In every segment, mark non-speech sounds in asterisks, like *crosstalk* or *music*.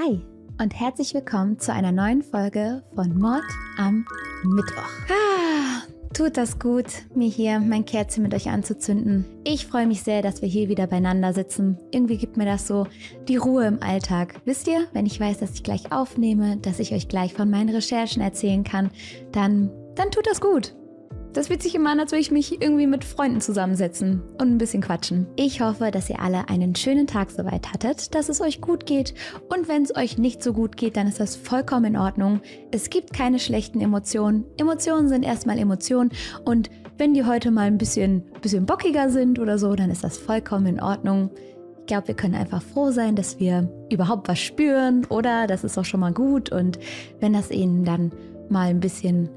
Hi und herzlich willkommen zu einer neuen Folge von Mord am Mittwoch. Ah, tut das gut, mir hier mein Kerzchen mit euch anzuzünden. Ich freue mich sehr, dass wir hier wieder beieinander sitzen. Irgendwie gibt mir das so die Ruhe im Alltag. Wisst ihr, wenn ich weiß, dass ich gleich aufnehme, dass ich euch gleich von meinen Recherchen erzählen kann, dann, dann tut das gut. Das wird sich immer, als mich irgendwie mit Freunden zusammensetzen und ein bisschen quatschen. Ich hoffe, dass ihr alle einen schönen Tag soweit hattet, dass es euch gut geht und wenn es euch nicht so gut geht, dann ist das vollkommen in Ordnung. Es gibt keine schlechten Emotionen. Emotionen sind erstmal Emotionen und wenn die heute mal ein bisschen, bisschen bockiger sind oder so, dann ist das vollkommen in Ordnung. Ich glaube, wir können einfach froh sein, dass wir überhaupt was spüren oder das ist auch schon mal gut und wenn das ihnen dann mal ein bisschen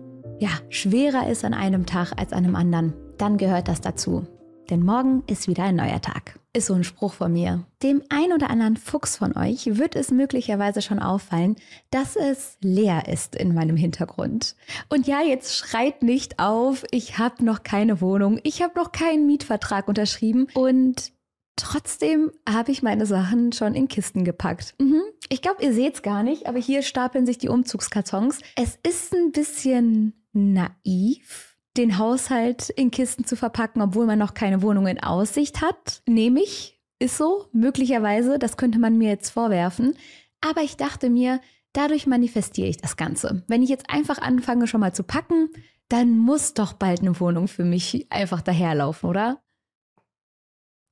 ja, schwerer ist an einem Tag als an einem anderen, dann gehört das dazu. Denn morgen ist wieder ein neuer Tag. Ist so ein Spruch von mir. Dem ein oder anderen Fuchs von euch wird es möglicherweise schon auffallen, dass es leer ist in meinem Hintergrund. Und ja, jetzt schreit nicht auf, ich habe noch keine Wohnung, ich habe noch keinen Mietvertrag unterschrieben und Trotzdem habe ich meine Sachen schon in Kisten gepackt. Mhm. Ich glaube, ihr seht es gar nicht, aber hier stapeln sich die Umzugskartons. Es ist ein bisschen naiv, den Haushalt in Kisten zu verpacken, obwohl man noch keine Wohnung in Aussicht hat. Nehme ich, ist so, möglicherweise, das könnte man mir jetzt vorwerfen. Aber ich dachte mir, dadurch manifestiere ich das Ganze. Wenn ich jetzt einfach anfange, schon mal zu packen, dann muss doch bald eine Wohnung für mich einfach daherlaufen, oder?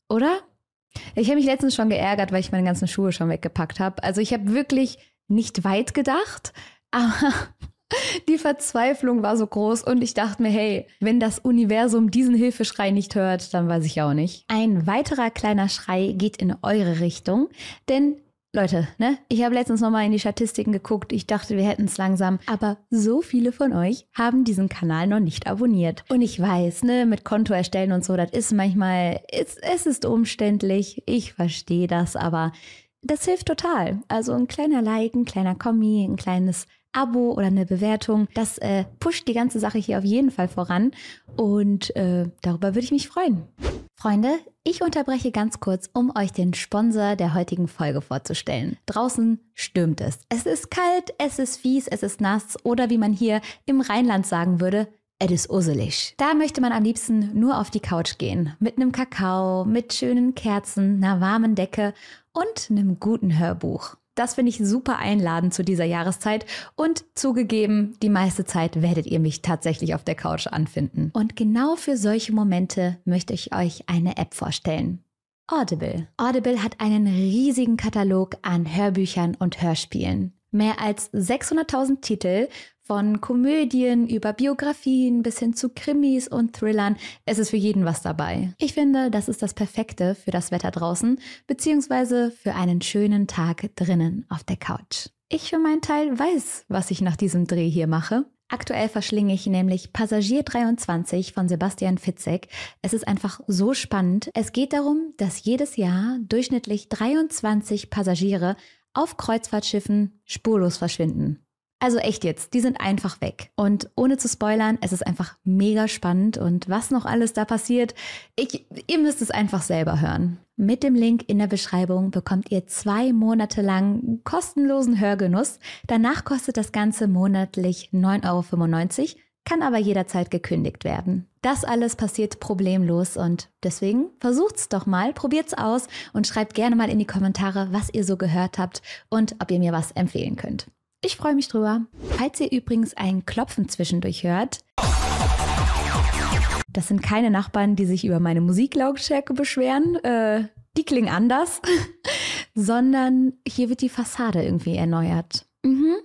Oder? Ich habe mich letztens schon geärgert, weil ich meine ganzen Schuhe schon weggepackt habe. Also ich habe wirklich nicht weit gedacht, aber *laughs* Die Verzweiflung war so groß und ich dachte mir, hey, wenn das Universum diesen Hilfeschrei nicht hört, dann weiß ich auch nicht. Ein weiterer kleiner Schrei geht in eure Richtung, denn Leute, ne? Ich habe letztens nochmal in die Statistiken geguckt. Ich dachte, wir hätten es langsam. Aber so viele von euch haben diesen Kanal noch nicht abonniert. Und ich weiß, ne, mit Konto erstellen und so, das ist manchmal, es, es ist umständlich. Ich verstehe das, aber das hilft total. Also ein kleiner Like, ein kleiner Kommi, ein kleines Abo oder eine Bewertung. Das äh, pusht die ganze Sache hier auf jeden Fall voran und äh, darüber würde ich mich freuen. Freunde, ich unterbreche ganz kurz, um euch den Sponsor der heutigen Folge vorzustellen. Draußen stürmt es. Es ist kalt, es ist fies, es ist nass oder wie man hier im Rheinland sagen würde, es ist uselig. Da möchte man am liebsten nur auf die Couch gehen. Mit einem Kakao, mit schönen Kerzen, einer warmen Decke und einem guten Hörbuch. Das finde ich super einladend zu dieser Jahreszeit und zugegeben, die meiste Zeit werdet ihr mich tatsächlich auf der Couch anfinden. Und genau für solche Momente möchte ich euch eine App vorstellen. Audible. Audible hat einen riesigen Katalog an Hörbüchern und Hörspielen. Mehr als 600.000 Titel von Komödien über Biografien bis hin zu Krimis und Thrillern. Es ist für jeden was dabei. Ich finde, das ist das Perfekte für das Wetter draußen, beziehungsweise für einen schönen Tag drinnen auf der Couch. Ich für meinen Teil weiß, was ich nach diesem Dreh hier mache. Aktuell verschlinge ich nämlich Passagier 23 von Sebastian Fitzek. Es ist einfach so spannend. Es geht darum, dass jedes Jahr durchschnittlich 23 Passagiere auf Kreuzfahrtschiffen spurlos verschwinden. Also echt jetzt, die sind einfach weg. Und ohne zu spoilern, es ist einfach mega spannend und was noch alles da passiert, ich, ihr müsst es einfach selber hören. Mit dem Link in der Beschreibung bekommt ihr zwei Monate lang kostenlosen Hörgenuss. Danach kostet das Ganze monatlich 9,95 Euro, kann aber jederzeit gekündigt werden. Das alles passiert problemlos und deswegen versucht's doch mal, probiert's aus und schreibt gerne mal in die Kommentare, was ihr so gehört habt und ob ihr mir was empfehlen könnt. Ich freue mich drüber. Falls ihr übrigens ein Klopfen zwischendurch hört, das sind keine Nachbarn, die sich über meine Musiklautstärke beschweren. Äh, die klingen anders. *laughs* Sondern hier wird die Fassade irgendwie erneuert. Mhm.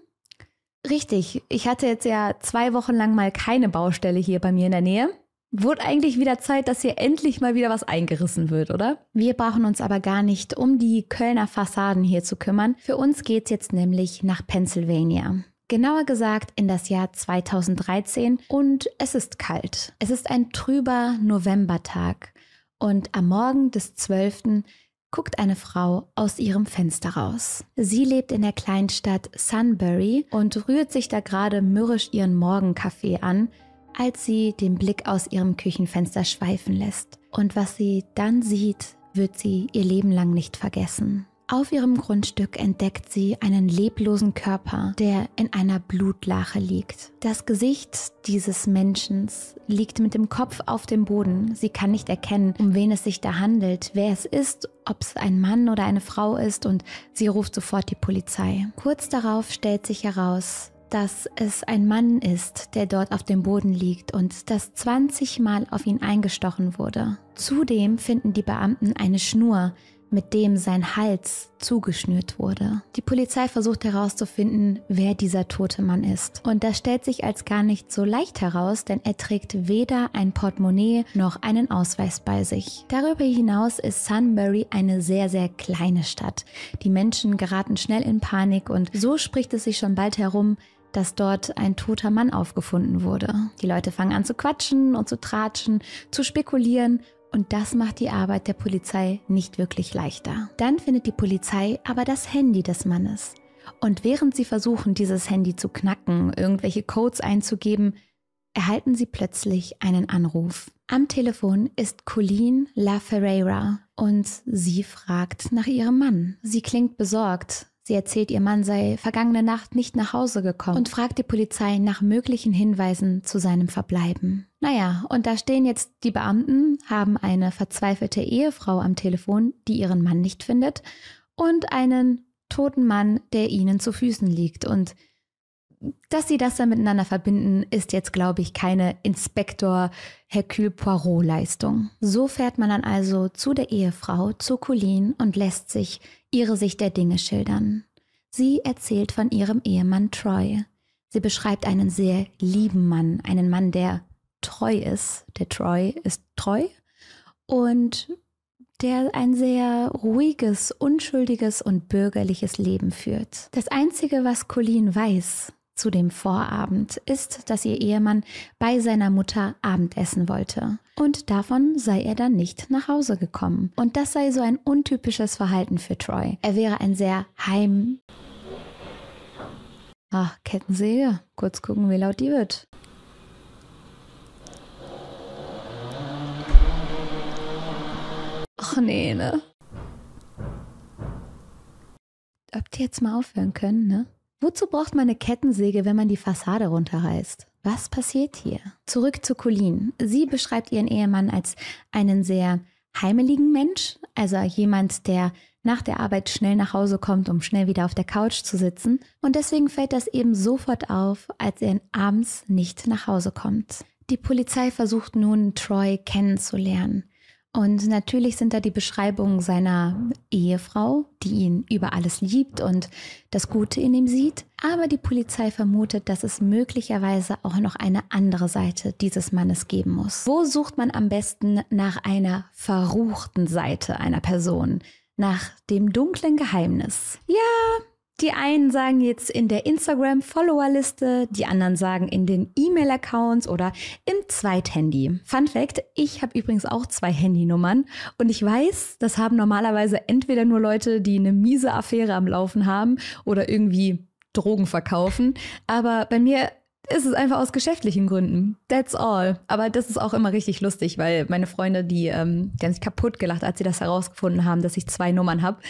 Richtig. Ich hatte jetzt ja zwei Wochen lang mal keine Baustelle hier bei mir in der Nähe. Wurde eigentlich wieder Zeit, dass hier endlich mal wieder was eingerissen wird, oder? Wir brauchen uns aber gar nicht um die Kölner Fassaden hier zu kümmern. Für uns geht's jetzt nämlich nach Pennsylvania. Genauer gesagt in das Jahr 2013 und es ist kalt. Es ist ein trüber Novembertag und am Morgen des 12. guckt eine Frau aus ihrem Fenster raus. Sie lebt in der Kleinstadt Sunbury und rührt sich da gerade mürrisch ihren Morgenkaffee an, als sie den Blick aus ihrem Küchenfenster schweifen lässt. Und was sie dann sieht, wird sie ihr Leben lang nicht vergessen. Auf ihrem Grundstück entdeckt sie einen leblosen Körper, der in einer Blutlache liegt. Das Gesicht dieses Menschen liegt mit dem Kopf auf dem Boden. Sie kann nicht erkennen, um wen es sich da handelt, wer es ist, ob es ein Mann oder eine Frau ist und sie ruft sofort die Polizei. Kurz darauf stellt sich heraus, dass es ein Mann ist, der dort auf dem Boden liegt und dass 20 Mal auf ihn eingestochen wurde. Zudem finden die Beamten eine Schnur, mit dem sein Hals zugeschnürt wurde. Die Polizei versucht herauszufinden, wer dieser tote Mann ist. Und das stellt sich als gar nicht so leicht heraus, denn er trägt weder ein Portemonnaie noch einen Ausweis bei sich. Darüber hinaus ist Sunbury eine sehr, sehr kleine Stadt. Die Menschen geraten schnell in Panik und so spricht es sich schon bald herum, dass dort ein toter Mann aufgefunden wurde. Die Leute fangen an zu quatschen und zu tratschen, zu spekulieren und das macht die Arbeit der Polizei nicht wirklich leichter. Dann findet die Polizei aber das Handy des Mannes. Und während sie versuchen, dieses Handy zu knacken, irgendwelche Codes einzugeben, erhalten sie plötzlich einen Anruf. Am Telefon ist Colleen La Ferreira und sie fragt nach ihrem Mann. Sie klingt besorgt, Sie erzählt, ihr Mann sei vergangene Nacht nicht nach Hause gekommen und fragt die Polizei nach möglichen Hinweisen zu seinem Verbleiben. Naja, und da stehen jetzt die Beamten, haben eine verzweifelte Ehefrau am Telefon, die ihren Mann nicht findet, und einen toten Mann, der ihnen zu Füßen liegt. Und dass sie das dann miteinander verbinden, ist jetzt, glaube ich, keine Inspektor Hercule Poirot-Leistung. So fährt man dann also zu der Ehefrau, zu Colleen und lässt sich ihre Sicht der Dinge schildern. Sie erzählt von ihrem Ehemann Troy. Sie beschreibt einen sehr lieben Mann, einen Mann, der treu ist. Der Troy ist treu und der ein sehr ruhiges, unschuldiges und bürgerliches Leben führt. Das Einzige, was Colleen weiß, zu dem Vorabend ist, dass ihr Ehemann bei seiner Mutter Abendessen wollte. Und davon sei er dann nicht nach Hause gekommen. Und das sei so ein untypisches Verhalten für Troy. Er wäre ein sehr heim. Ach, Kettensäge. Kurz gucken, wie laut die wird. Ach nee, ne? Ob die jetzt mal aufhören können, ne? Wozu braucht man eine Kettensäge, wenn man die Fassade runterreißt? Was passiert hier? Zurück zu Colleen. Sie beschreibt ihren Ehemann als einen sehr heimeligen Mensch, also jemand, der nach der Arbeit schnell nach Hause kommt, um schnell wieder auf der Couch zu sitzen. Und deswegen fällt das eben sofort auf, als er abends nicht nach Hause kommt. Die Polizei versucht nun, Troy kennenzulernen. Und natürlich sind da die Beschreibungen seiner Ehefrau, die ihn über alles liebt und das Gute in ihm sieht. Aber die Polizei vermutet, dass es möglicherweise auch noch eine andere Seite dieses Mannes geben muss. Wo sucht man am besten nach einer verruchten Seite einer Person? Nach dem dunklen Geheimnis. Ja, die einen sagen jetzt in der Instagram-Follower-Liste, die anderen sagen in den E-Mail-Accounts oder im Zweithandy. Fun Fact, ich habe übrigens auch zwei Handynummern und ich weiß, das haben normalerweise entweder nur Leute, die eine miese Affäre am Laufen haben oder irgendwie Drogen verkaufen. Aber bei mir ist es einfach aus geschäftlichen Gründen. That's all. Aber das ist auch immer richtig lustig, weil meine Freunde, die, ähm, die haben sich kaputt gelacht, als sie das herausgefunden haben, dass ich zwei Nummern habe.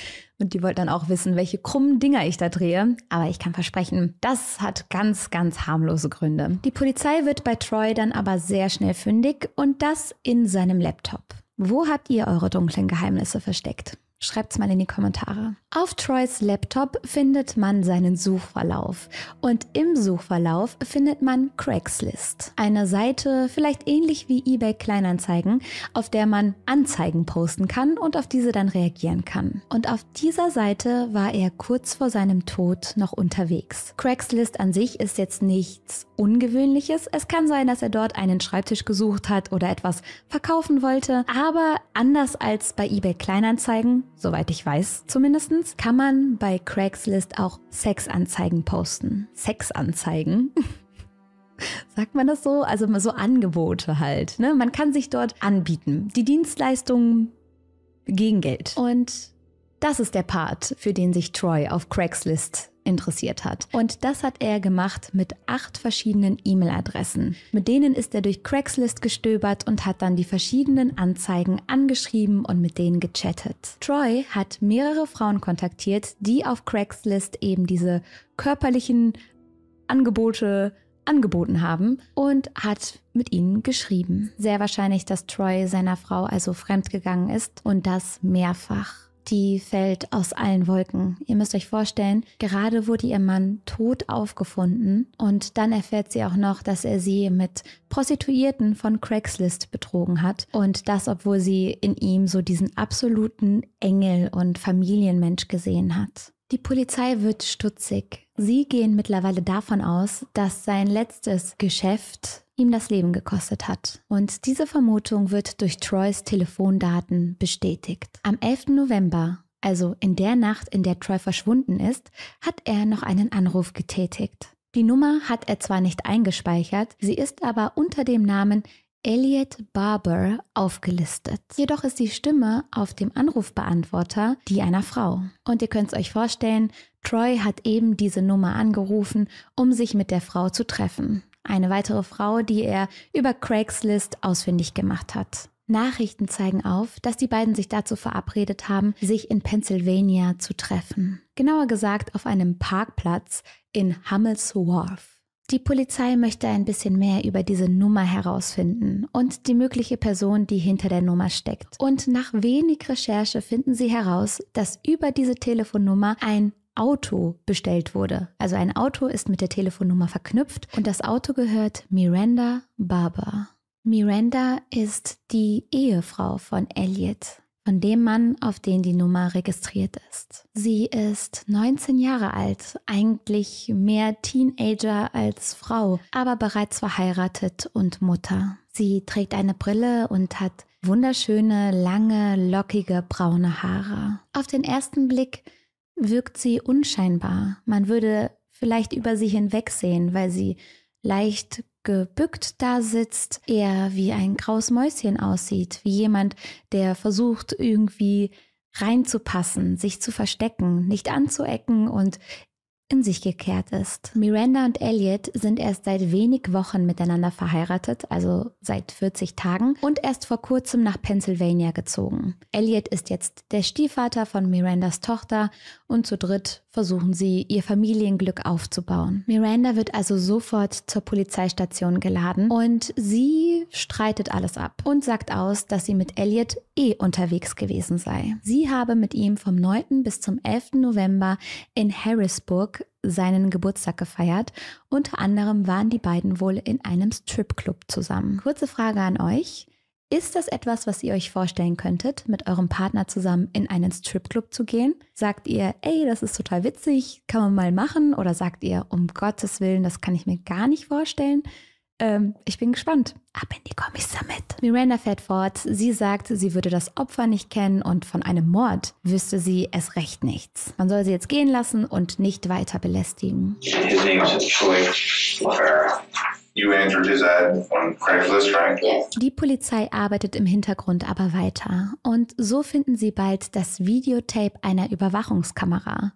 Und die wollten dann auch wissen, welche krummen Dinger ich da drehe. Aber ich kann versprechen, das hat ganz, ganz harmlose Gründe. Die Polizei wird bei Troy dann aber sehr schnell fündig und das in seinem Laptop. Wo habt ihr eure dunklen Geheimnisse versteckt? Schreibt's mal in die Kommentare. Auf Troys Laptop findet man seinen Suchverlauf und im Suchverlauf findet man Craigslist, eine Seite vielleicht ähnlich wie eBay Kleinanzeigen, auf der man Anzeigen posten kann und auf diese dann reagieren kann. Und auf dieser Seite war er kurz vor seinem Tod noch unterwegs. Craigslist an sich ist jetzt nichts Ungewöhnliches. Es kann sein, dass er dort einen Schreibtisch gesucht hat oder etwas verkaufen wollte, aber anders als bei eBay Kleinanzeigen, soweit ich weiß zumindest, Zweitens kann man bei Craigslist auch Sexanzeigen posten. Sexanzeigen? *laughs* Sagt man das so? Also so Angebote halt. Ne? Man kann sich dort anbieten. Die Dienstleistungen gegen Geld. Und das ist der Part, für den sich Troy auf Craigslist interessiert hat. Und das hat er gemacht mit acht verschiedenen E-Mail-Adressen. Mit denen ist er durch Craigslist gestöbert und hat dann die verschiedenen Anzeigen angeschrieben und mit denen gechattet. Troy hat mehrere Frauen kontaktiert, die auf Craigslist eben diese körperlichen Angebote angeboten haben und hat mit ihnen geschrieben. Sehr wahrscheinlich, dass Troy seiner Frau also fremdgegangen ist und das mehrfach die fällt aus allen Wolken. Ihr müsst euch vorstellen, gerade wurde ihr Mann tot aufgefunden und dann erfährt sie auch noch, dass er sie mit Prostituierten von Craigslist betrogen hat und das, obwohl sie in ihm so diesen absoluten Engel und Familienmensch gesehen hat. Die Polizei wird stutzig. Sie gehen mittlerweile davon aus, dass sein letztes Geschäft ihm das Leben gekostet hat. Und diese Vermutung wird durch Troys Telefondaten bestätigt. Am 11. November, also in der Nacht, in der Troy verschwunden ist, hat er noch einen Anruf getätigt. Die Nummer hat er zwar nicht eingespeichert, sie ist aber unter dem Namen Elliot Barber aufgelistet. Jedoch ist die Stimme auf dem Anrufbeantworter die einer Frau. Und ihr könnt es euch vorstellen, Troy hat eben diese Nummer angerufen, um sich mit der Frau zu treffen. Eine weitere Frau, die er über Craigslist ausfindig gemacht hat. Nachrichten zeigen auf, dass die beiden sich dazu verabredet haben, sich in Pennsylvania zu treffen. Genauer gesagt auf einem Parkplatz in Hummels Wharf. Die Polizei möchte ein bisschen mehr über diese Nummer herausfinden und die mögliche Person, die hinter der Nummer steckt. Und nach wenig Recherche finden sie heraus, dass über diese Telefonnummer ein Auto bestellt wurde. Also ein Auto ist mit der Telefonnummer verknüpft und das Auto gehört Miranda Barber. Miranda ist die Ehefrau von Elliot von dem Mann, auf den die Nummer registriert ist. Sie ist 19 Jahre alt, eigentlich mehr Teenager als Frau, aber bereits verheiratet und Mutter. Sie trägt eine Brille und hat wunderschöne, lange, lockige braune Haare. Auf den ersten Blick wirkt sie unscheinbar. Man würde vielleicht über sie hinwegsehen, weil sie leicht gebückt da sitzt, eher wie ein graues Mäuschen aussieht, wie jemand, der versucht irgendwie reinzupassen, sich zu verstecken, nicht anzuecken und in sich gekehrt ist. Miranda und Elliot sind erst seit wenig Wochen miteinander verheiratet, also seit 40 Tagen, und erst vor kurzem nach Pennsylvania gezogen. Elliot ist jetzt der Stiefvater von Mirandas Tochter und zu dritt versuchen sie, ihr Familienglück aufzubauen. Miranda wird also sofort zur Polizeistation geladen und sie streitet alles ab und sagt aus, dass sie mit Elliot eh unterwegs gewesen sei. Sie habe mit ihm vom 9. bis zum 11. November in Harrisburg seinen Geburtstag gefeiert. Unter anderem waren die beiden wohl in einem Stripclub zusammen. Kurze Frage an euch. Ist das etwas, was ihr euch vorstellen könntet, mit eurem Partner zusammen in einen Stripclub zu gehen? Sagt ihr, ey, das ist total witzig, kann man mal machen? Oder sagt ihr, um Gottes Willen, das kann ich mir gar nicht vorstellen? Ähm, ich bin gespannt. Ab in die Kommis damit. Miranda fährt fort. Sie sagt, sie würde das Opfer nicht kennen und von einem Mord wüsste sie es recht nichts. Man soll sie jetzt gehen lassen und nicht weiter belästigen. His name is Troy die Polizei arbeitet im Hintergrund aber weiter und so finden sie bald das Videotape einer Überwachungskamera.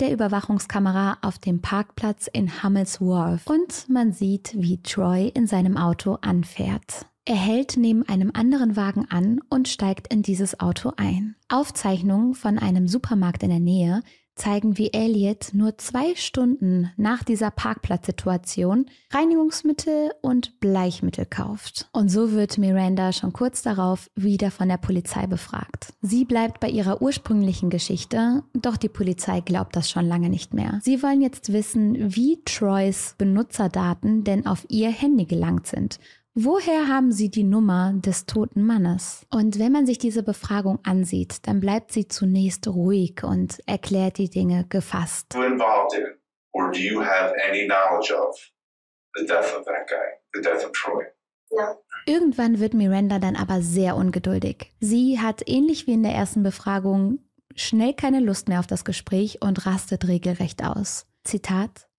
Der Überwachungskamera auf dem Parkplatz in Hummels Wharf und man sieht, wie Troy in seinem Auto anfährt. Er hält neben einem anderen Wagen an und steigt in dieses Auto ein. Aufzeichnungen von einem Supermarkt in der Nähe zeigen, wie Elliot nur zwei Stunden nach dieser Parkplatzsituation Reinigungsmittel und Bleichmittel kauft. Und so wird Miranda schon kurz darauf wieder von der Polizei befragt. Sie bleibt bei ihrer ursprünglichen Geschichte, doch die Polizei glaubt das schon lange nicht mehr. Sie wollen jetzt wissen, wie Troys Benutzerdaten denn auf ihr Handy gelangt sind Woher haben Sie die Nummer des toten Mannes? Und wenn man sich diese Befragung ansieht, dann bleibt sie zunächst ruhig und erklärt die Dinge gefasst. Irgendwann wird Miranda dann aber sehr ungeduldig. Sie hat ähnlich wie in der ersten Befragung schnell keine Lust mehr auf das Gespräch und rastet regelrecht aus. Zitat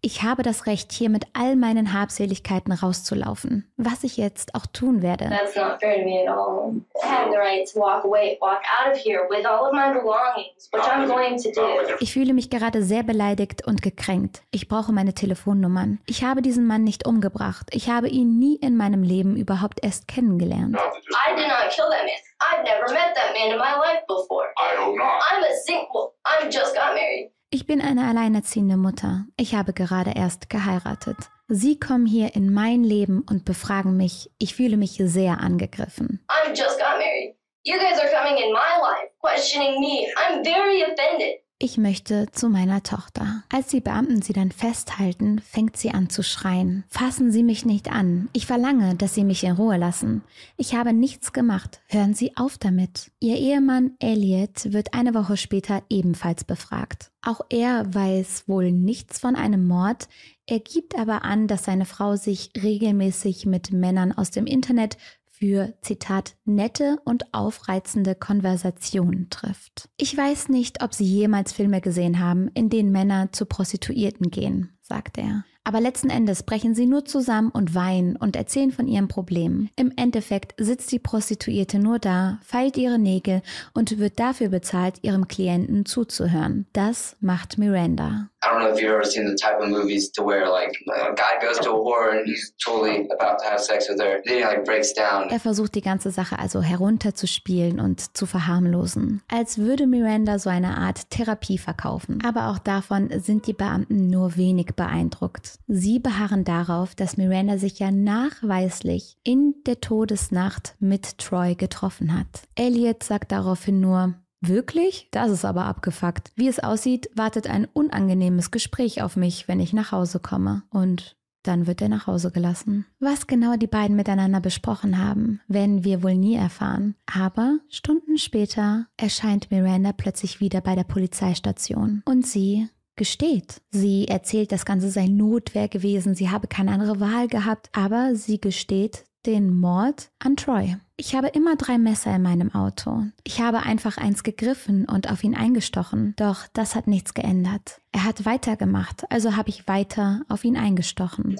ich habe das Recht, hier mit all meinen Habseligkeiten rauszulaufen, was ich jetzt auch tun werde. That's not fair to me at all. I have the right to walk away, walk out of here with all of my belongings, which I'm going to do. Ich fühle mich gerade sehr beleidigt und gekränkt. Ich brauche meine Telefonnummern. Ich habe diesen Mann nicht umgebracht. Ich habe ihn nie in meinem Leben überhaupt erst kennengelernt. I did not kill that man. I've never met that man in my life before. I hope not. I'm a single. I just got married. Ich bin eine alleinerziehende Mutter. Ich habe gerade erst geheiratet. Sie kommen hier in mein Leben und befragen mich. Ich fühle mich sehr angegriffen. I just got married. You guys are coming in my life, questioning me. I'm very offended ich möchte zu meiner Tochter. Als die Beamten sie dann festhalten, fängt sie an zu schreien. Fassen Sie mich nicht an. Ich verlange, dass Sie mich in Ruhe lassen. Ich habe nichts gemacht. Hören Sie auf damit. Ihr Ehemann Elliot wird eine Woche später ebenfalls befragt. Auch er weiß wohl nichts von einem Mord, er gibt aber an, dass seine Frau sich regelmäßig mit Männern aus dem Internet für, Zitat, nette und aufreizende Konversationen trifft. Ich weiß nicht, ob Sie jemals Filme gesehen haben, in denen Männer zu Prostituierten gehen, sagt er. Aber letzten Endes brechen sie nur zusammen und weinen und erzählen von ihrem Problem. Im Endeffekt sitzt die Prostituierte nur da, feilt ihre Nägel und wird dafür bezahlt, ihrem Klienten zuzuhören. Das macht Miranda. I don't know if you've ever seen the type of movies to where like a guy goes to a whore and he's totally about to have sex with her. Then he like breaks down. Er versucht die ganze Sache also herunterzuspielen und zu verharmlosen, als würde Miranda so eine Art Therapie verkaufen. Aber auch davon sind die Beamten nur wenig beeindruckt. Sie beharren darauf, dass Miranda sich ja nachweislich in der Todesnacht mit Troy getroffen hat. Elliot sagt daraufhin nur, Wirklich? Das ist aber abgefuckt. Wie es aussieht, wartet ein unangenehmes Gespräch auf mich, wenn ich nach Hause komme. Und dann wird er nach Hause gelassen. Was genau die beiden miteinander besprochen haben, werden wir wohl nie erfahren. Aber Stunden später erscheint Miranda plötzlich wieder bei der Polizeistation und sie gesteht. Sie erzählt, das Ganze sei Notwehr gewesen, sie habe keine andere Wahl gehabt, aber sie gesteht den Mord an Troy. Ich habe immer drei Messer in meinem Auto. Ich habe einfach eins gegriffen und auf ihn eingestochen. Doch das hat nichts geändert. Er hat weitergemacht, also habe ich weiter auf ihn eingestochen.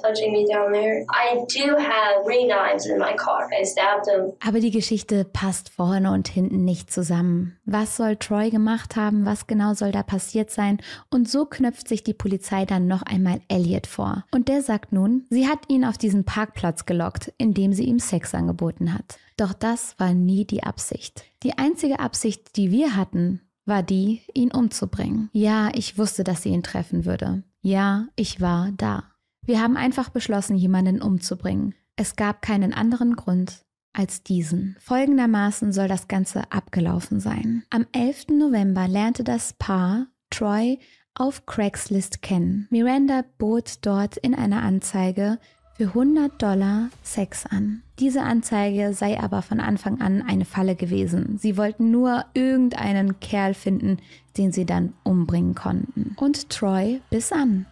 Aber die Geschichte passt vorne und hinten nicht zusammen. Was soll Troy gemacht haben? Was genau soll da passiert sein? Und so knöpft sich die Polizei dann noch einmal Elliot vor. Und der sagt nun, sie hat ihn auf diesen Parkplatz gelockt, indem sie ihm Sex angeboten hat. Doch das war nie die Absicht. Die einzige Absicht, die wir hatten, war die, ihn umzubringen. Ja, ich wusste, dass sie ihn treffen würde. Ja, ich war da. Wir haben einfach beschlossen, jemanden umzubringen. Es gab keinen anderen Grund als diesen. Folgendermaßen soll das Ganze abgelaufen sein. Am 11. November lernte das Paar Troy auf Craigslist kennen. Miranda bot dort in einer Anzeige für 100 Dollar Sex an. Diese Anzeige sei aber von Anfang an eine Falle gewesen. Sie wollten nur irgendeinen Kerl finden, den sie dann umbringen konnten. Und Troy biss an.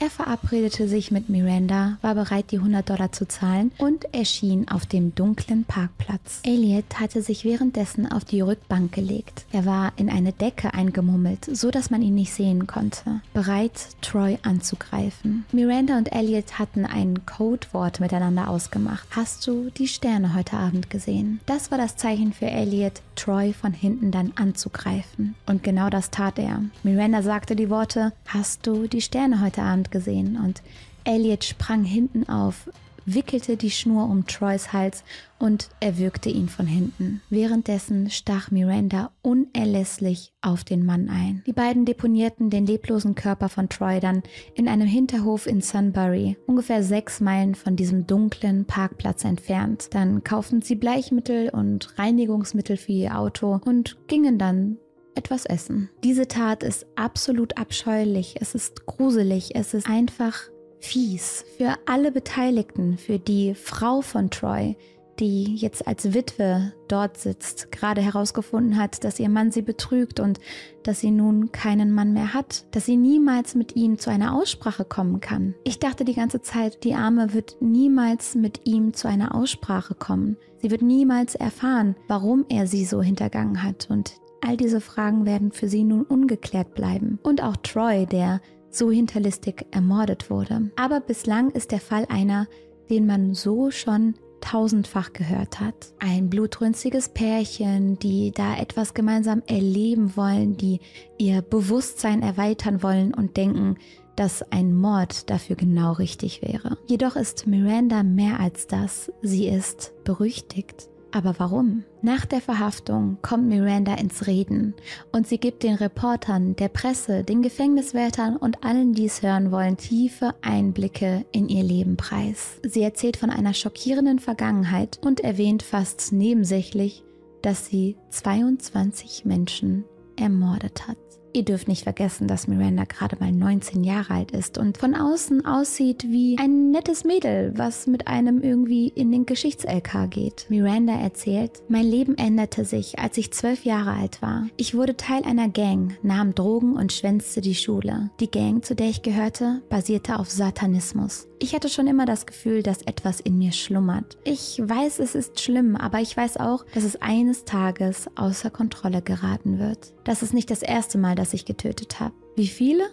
Er verabredete sich mit Miranda, war bereit, die 100 Dollar zu zahlen und erschien auf dem dunklen Parkplatz. Elliot hatte sich währenddessen auf die Rückbank gelegt. Er war in eine Decke eingemummelt, so dass man ihn nicht sehen konnte, bereit, Troy anzugreifen. Miranda und Elliot hatten ein Codewort miteinander ausgemacht. Hast du die Sterne heute Abend gesehen? Das war das Zeichen für Elliot, Troy von hinten dann anzugreifen. Und genau das tat er. Miranda sagte die Worte, hast du die Sterne heute Abend gesehen und Elliot sprang hinten auf, wickelte die Schnur um Troys Hals und erwürgte ihn von hinten. Währenddessen stach Miranda unerlässlich auf den Mann ein. Die beiden deponierten den leblosen Körper von Troy dann in einem Hinterhof in Sunbury, ungefähr sechs Meilen von diesem dunklen Parkplatz entfernt. Dann kauften sie Bleichmittel und Reinigungsmittel für ihr Auto und gingen dann etwas essen. Diese Tat ist absolut abscheulich, es ist gruselig, es ist einfach fies für alle Beteiligten, für die Frau von Troy, die jetzt als Witwe dort sitzt, gerade herausgefunden hat, dass ihr Mann sie betrügt und dass sie nun keinen Mann mehr hat, dass sie niemals mit ihm zu einer Aussprache kommen kann. Ich dachte die ganze Zeit, die Arme wird niemals mit ihm zu einer Aussprache kommen. Sie wird niemals erfahren, warum er sie so hintergangen hat und All diese Fragen werden für sie nun ungeklärt bleiben. Und auch Troy, der so hinterlistig ermordet wurde. Aber bislang ist der Fall einer, den man so schon tausendfach gehört hat. Ein blutrünstiges Pärchen, die da etwas gemeinsam erleben wollen, die ihr Bewusstsein erweitern wollen und denken, dass ein Mord dafür genau richtig wäre. Jedoch ist Miranda mehr als das. Sie ist berüchtigt. Aber warum? Nach der Verhaftung kommt Miranda ins Reden und sie gibt den Reportern, der Presse, den Gefängniswärtern und allen, die es hören wollen, tiefe Einblicke in ihr Leben preis. Sie erzählt von einer schockierenden Vergangenheit und erwähnt fast nebensächlich, dass sie 22 Menschen ermordet hat. Ihr dürft nicht vergessen, dass Miranda gerade mal 19 Jahre alt ist und von außen aussieht wie ein nettes Mädel, was mit einem irgendwie in den Geschichts-LK geht. Miranda erzählt, mein Leben änderte sich, als ich 12 Jahre alt war. Ich wurde Teil einer Gang, nahm Drogen und schwänzte die Schule. Die Gang, zu der ich gehörte, basierte auf Satanismus. Ich hatte schon immer das Gefühl, dass etwas in mir schlummert. Ich weiß, es ist schlimm, aber ich weiß auch, dass es eines Tages außer Kontrolle geraten wird. Das ist nicht das erste Mal, dass ich getötet habe. Wie viele?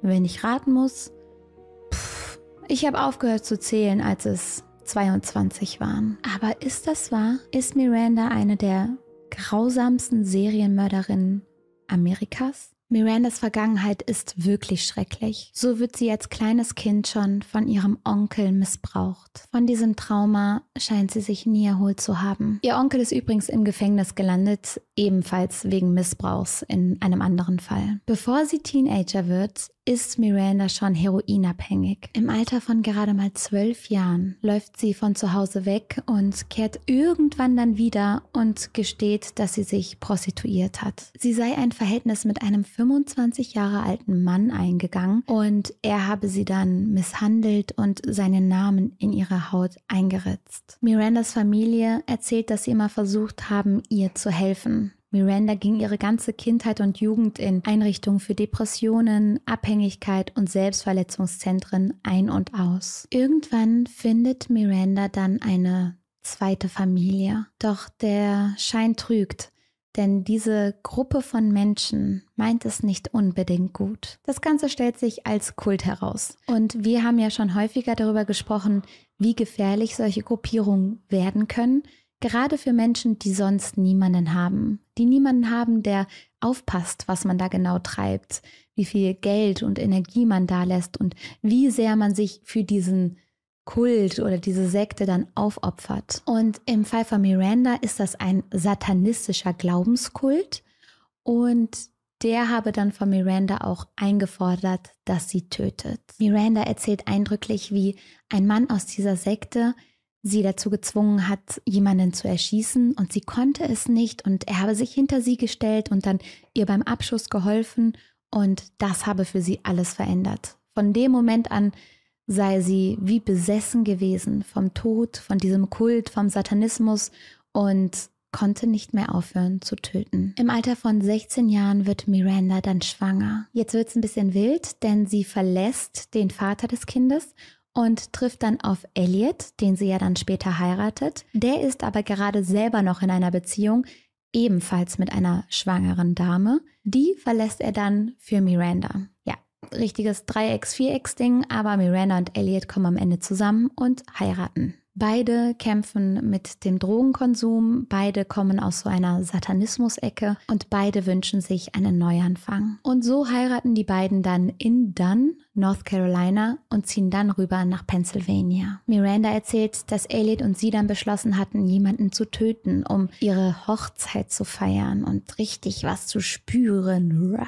Wenn ich raten muss. Pff, ich habe aufgehört zu zählen, als es 22 waren. Aber ist das wahr? Ist Miranda eine der grausamsten Serienmörderinnen Amerikas? Mirandas Vergangenheit ist wirklich schrecklich. So wird sie als kleines Kind schon von ihrem Onkel missbraucht. Von diesem Trauma scheint sie sich nie erholt zu haben. Ihr Onkel ist übrigens im Gefängnis gelandet, ebenfalls wegen Missbrauchs in einem anderen Fall. Bevor sie Teenager wird, ist Miranda schon heroinabhängig. Im Alter von gerade mal zwölf Jahren läuft sie von zu Hause weg und kehrt irgendwann dann wieder und gesteht, dass sie sich prostituiert hat. Sie sei ein Verhältnis mit einem 25 Jahre alten Mann eingegangen und er habe sie dann misshandelt und seinen Namen in ihre Haut eingeritzt. Mirandas Familie erzählt, dass sie immer versucht haben, ihr zu helfen. Miranda ging ihre ganze Kindheit und Jugend in Einrichtungen für Depressionen, Abhängigkeit und Selbstverletzungszentren ein und aus. Irgendwann findet Miranda dann eine zweite Familie. Doch der Schein trügt, denn diese Gruppe von Menschen meint es nicht unbedingt gut. Das Ganze stellt sich als Kult heraus. Und wir haben ja schon häufiger darüber gesprochen, wie gefährlich solche Gruppierungen werden können Gerade für Menschen, die sonst niemanden haben, die niemanden haben, der aufpasst, was man da genau treibt, wie viel Geld und Energie man da lässt und wie sehr man sich für diesen Kult oder diese Sekte dann aufopfert. Und im Fall von Miranda ist das ein satanistischer Glaubenskult und der habe dann von Miranda auch eingefordert, dass sie tötet. Miranda erzählt eindrücklich, wie ein Mann aus dieser Sekte sie dazu gezwungen hat, jemanden zu erschießen und sie konnte es nicht und er habe sich hinter sie gestellt und dann ihr beim Abschuss geholfen und das habe für sie alles verändert. Von dem Moment an sei sie wie besessen gewesen vom Tod, von diesem Kult, vom Satanismus und konnte nicht mehr aufhören zu töten. Im Alter von 16 Jahren wird Miranda dann schwanger. Jetzt wird es ein bisschen wild, denn sie verlässt den Vater des Kindes und trifft dann auf Elliot, den sie ja dann später heiratet. Der ist aber gerade selber noch in einer Beziehung, ebenfalls mit einer schwangeren Dame. Die verlässt er dann für Miranda. Ja, richtiges Dreiecks-Vierecks-Ding, aber Miranda und Elliot kommen am Ende zusammen und heiraten. Beide kämpfen mit dem Drogenkonsum, beide kommen aus so einer Satanismus-Ecke und beide wünschen sich einen Neuanfang. Und so heiraten die beiden dann in Dunn, North Carolina und ziehen dann rüber nach Pennsylvania. Miranda erzählt, dass Elliot und sie dann beschlossen hatten, jemanden zu töten, um ihre Hochzeit zu feiern und richtig was zu spüren.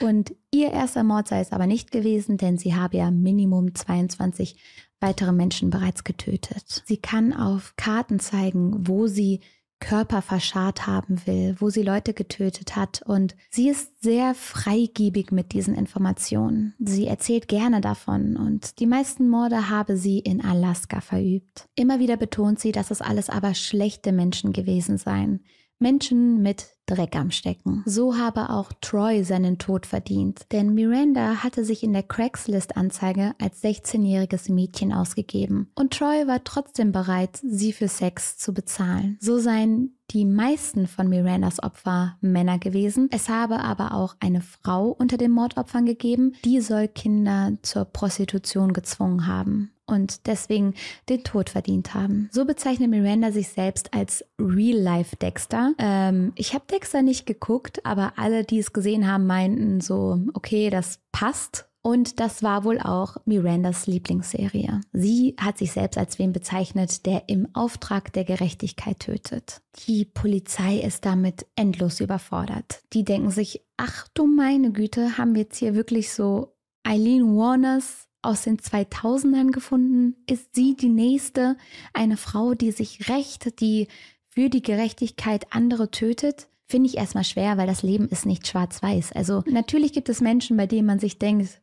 Und ihr erster Mord sei es aber nicht gewesen, denn sie habe ja Minimum 22 weitere Menschen bereits getötet. Sie kann auf Karten zeigen, wo sie Körper verscharrt haben will, wo sie Leute getötet hat. Und sie ist sehr freigebig mit diesen Informationen. Sie erzählt gerne davon und die meisten Morde habe sie in Alaska verübt. Immer wieder betont sie, dass es alles aber schlechte Menschen gewesen seien. Menschen mit Dreck am Stecken. So habe auch Troy seinen Tod verdient, denn Miranda hatte sich in der Craigslist-Anzeige als 16-jähriges Mädchen ausgegeben und Troy war trotzdem bereit, sie für Sex zu bezahlen. So seien die meisten von Mirandas Opfer Männer gewesen. Es habe aber auch eine Frau unter den Mordopfern gegeben, die soll Kinder zur Prostitution gezwungen haben und deswegen den Tod verdient haben. So bezeichnet Miranda sich selbst als Real-Life Dexter. Ähm, ich habe Dexter nicht geguckt, aber alle, die es gesehen haben, meinten so, okay, das passt. Und das war wohl auch Mirandas Lieblingsserie. Sie hat sich selbst als wen bezeichnet, der im Auftrag der Gerechtigkeit tötet. Die Polizei ist damit endlos überfordert. Die denken sich, ach du meine Güte, haben wir jetzt hier wirklich so Eileen Warners aus den 2000ern gefunden, ist sie die nächste, eine Frau, die sich rächt, die für die Gerechtigkeit andere tötet. Finde ich erstmal schwer, weil das Leben ist nicht schwarz-weiß. Also natürlich gibt es Menschen, bei denen man sich denkt,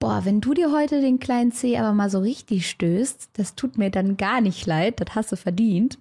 boah, wenn du dir heute den kleinen C aber mal so richtig stößt, das tut mir dann gar nicht leid, das hast du verdient.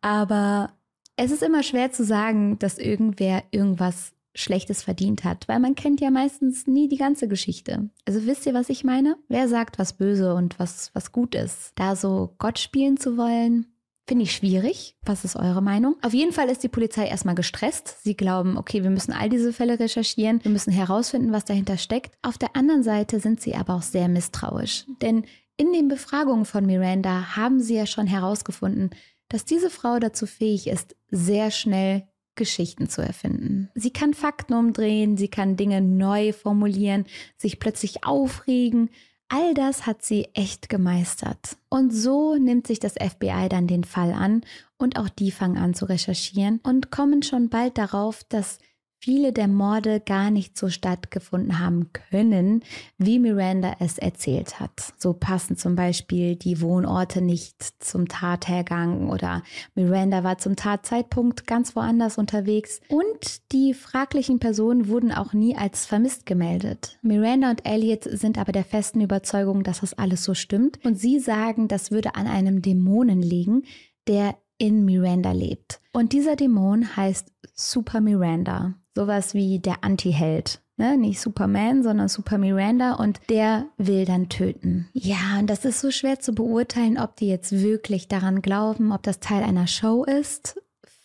Aber es ist immer schwer zu sagen, dass irgendwer irgendwas Schlechtes verdient hat, weil man kennt ja meistens nie die ganze Geschichte. Also wisst ihr, was ich meine? Wer sagt, was böse und was, was gut ist? Da so Gott spielen zu wollen, Finde ich schwierig. Was ist eure Meinung? Auf jeden Fall ist die Polizei erstmal gestresst. Sie glauben, okay, wir müssen all diese Fälle recherchieren, wir müssen herausfinden, was dahinter steckt. Auf der anderen Seite sind sie aber auch sehr misstrauisch. Denn in den Befragungen von Miranda haben sie ja schon herausgefunden, dass diese Frau dazu fähig ist, sehr schnell Geschichten zu erfinden. Sie kann Fakten umdrehen, sie kann Dinge neu formulieren, sich plötzlich aufregen. All das hat sie echt gemeistert. Und so nimmt sich das FBI dann den Fall an und auch die fangen an zu recherchieren und kommen schon bald darauf, dass viele der Morde gar nicht so stattgefunden haben können, wie Miranda es erzählt hat. So passen zum Beispiel die Wohnorte nicht zum Tathergang oder Miranda war zum Tatzeitpunkt ganz woanders unterwegs und die fraglichen Personen wurden auch nie als vermisst gemeldet. Miranda und Elliot sind aber der festen Überzeugung, dass das alles so stimmt und sie sagen, das würde an einem Dämonen liegen, der in Miranda lebt. Und dieser Dämon heißt Super Miranda. Sowas wie der Anti-Held. Ne? Nicht Superman, sondern Super Miranda und der will dann töten. Ja, und das ist so schwer zu beurteilen, ob die jetzt wirklich daran glauben, ob das Teil einer Show ist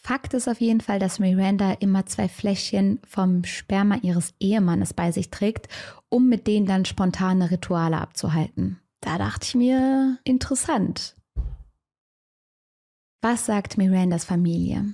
Fakt ist auf jeden Fall, dass Miranda immer zwei Fläschchen vom Sperma ihres Ehemannes bei sich trägt, um mit denen dann spontane Rituale abzuhalten. Da dachte ich mir, interessant. Was sagt Mirandas Familie?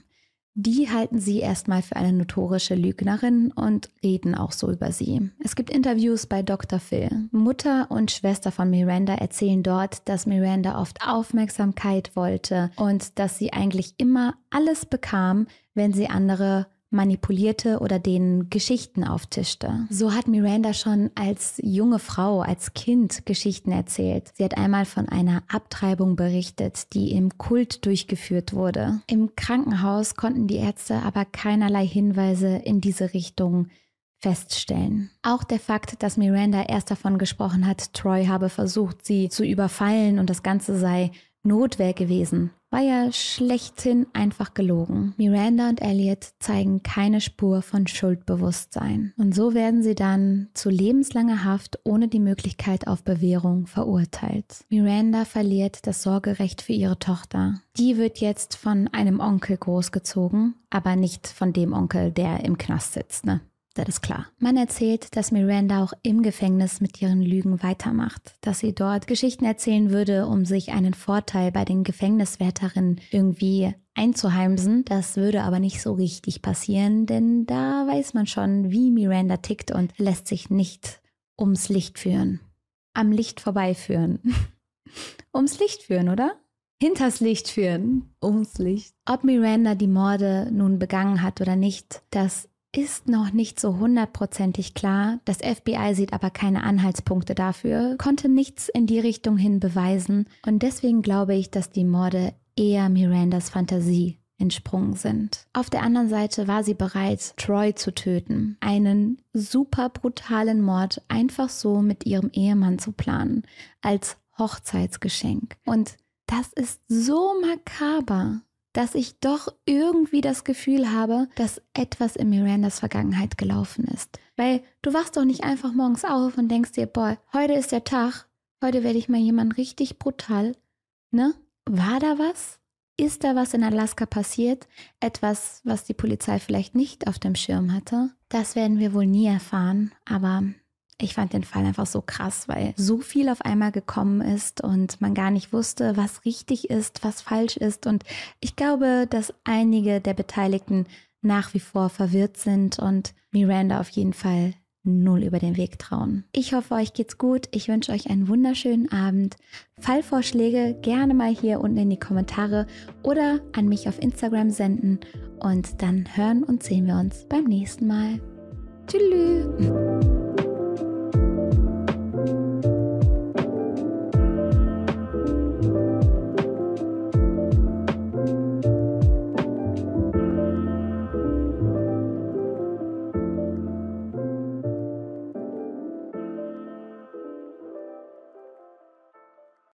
die halten sie erstmal für eine notorische Lügnerin und reden auch so über sie. Es gibt Interviews bei Dr. Phil. Mutter und Schwester von Miranda erzählen dort, dass Miranda oft Aufmerksamkeit wollte und dass sie eigentlich immer alles bekam, wenn sie andere manipulierte oder denen Geschichten auftischte. So hat Miranda schon als junge Frau, als Kind Geschichten erzählt. Sie hat einmal von einer Abtreibung berichtet, die im Kult durchgeführt wurde. Im Krankenhaus konnten die Ärzte aber keinerlei Hinweise in diese Richtung feststellen. Auch der Fakt, dass Miranda erst davon gesprochen hat, Troy habe versucht, sie zu überfallen und das Ganze sei Notwehr gewesen, war ja schlechthin einfach gelogen. Miranda und Elliot zeigen keine Spur von Schuldbewusstsein. Und so werden sie dann zu lebenslanger Haft ohne die Möglichkeit auf Bewährung verurteilt. Miranda verliert das Sorgerecht für ihre Tochter. Die wird jetzt von einem Onkel großgezogen, aber nicht von dem Onkel, der im Knast sitzt, ne? machte das klar. Man erzählt, dass Miranda auch im Gefängnis mit ihren Lügen weitermacht, dass sie dort Geschichten erzählen würde, um sich einen Vorteil bei den Gefängniswärterinnen irgendwie einzuheimsen. Das würde aber nicht so richtig passieren, denn da weiß man schon, wie Miranda tickt und lässt sich nicht ums Licht führen. Am Licht vorbeiführen. *laughs* ums Licht führen, oder? hinters Licht führen, ums Licht. Ob Miranda die Morde nun begangen hat oder nicht, das ist noch nicht so hundertprozentig klar, das FBI sieht aber keine Anhaltspunkte dafür, konnte nichts in die Richtung hin beweisen und deswegen glaube ich, dass die Morde eher Mirandas Fantasie entsprungen sind. Auf der anderen Seite war sie bereit, Troy zu töten, einen super brutalen Mord einfach so mit ihrem Ehemann zu planen, als Hochzeitsgeschenk. Und das ist so makaber dass ich doch irgendwie das Gefühl habe, dass etwas in Mirandas Vergangenheit gelaufen ist. Weil du wachst doch nicht einfach morgens auf und denkst dir, boah, heute ist der Tag, heute werde ich mal jemand richtig brutal. Ne? War da was? Ist da was in Alaska passiert? Etwas, was die Polizei vielleicht nicht auf dem Schirm hatte? Das werden wir wohl nie erfahren, aber ich fand den Fall einfach so krass, weil so viel auf einmal gekommen ist und man gar nicht wusste, was richtig ist, was falsch ist. Und ich glaube, dass einige der Beteiligten nach wie vor verwirrt sind und Miranda auf jeden Fall null über den Weg trauen. Ich hoffe, euch geht's gut. Ich wünsche euch einen wunderschönen Abend. Fallvorschläge gerne mal hier unten in die Kommentare oder an mich auf Instagram senden. Und dann hören und sehen wir uns beim nächsten Mal. Tschüss.